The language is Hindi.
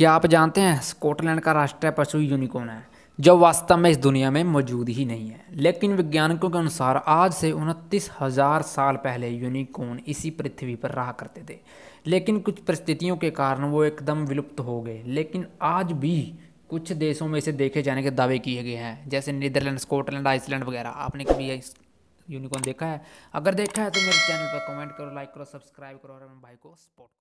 क्या आप जानते हैं स्कॉटलैंड का राष्ट्रीय पशु यूनिकॉर्न है जो वास्तव में इस दुनिया में मौजूद ही नहीं है लेकिन वैज्ञानिकों के अनुसार आज से उनतीस हजार साल पहले यूनिकॉर्न इसी पृथ्वी पर रहा करते थे लेकिन कुछ परिस्थितियों के कारण वो एकदम विलुप्त हो गए लेकिन आज भी कुछ देशों में इसे देखे जाने के दावे किए गए हैं जैसे नीदरलैंड स्कॉटलैंड आइसलैंड वगैरह आपने कभी यूनिकॉर्न देखा है अगर देखा है तो मेरे चैनल पर कमेंट करो लाइक करो सब्सक्राइब करो और भाई को सपोर्ट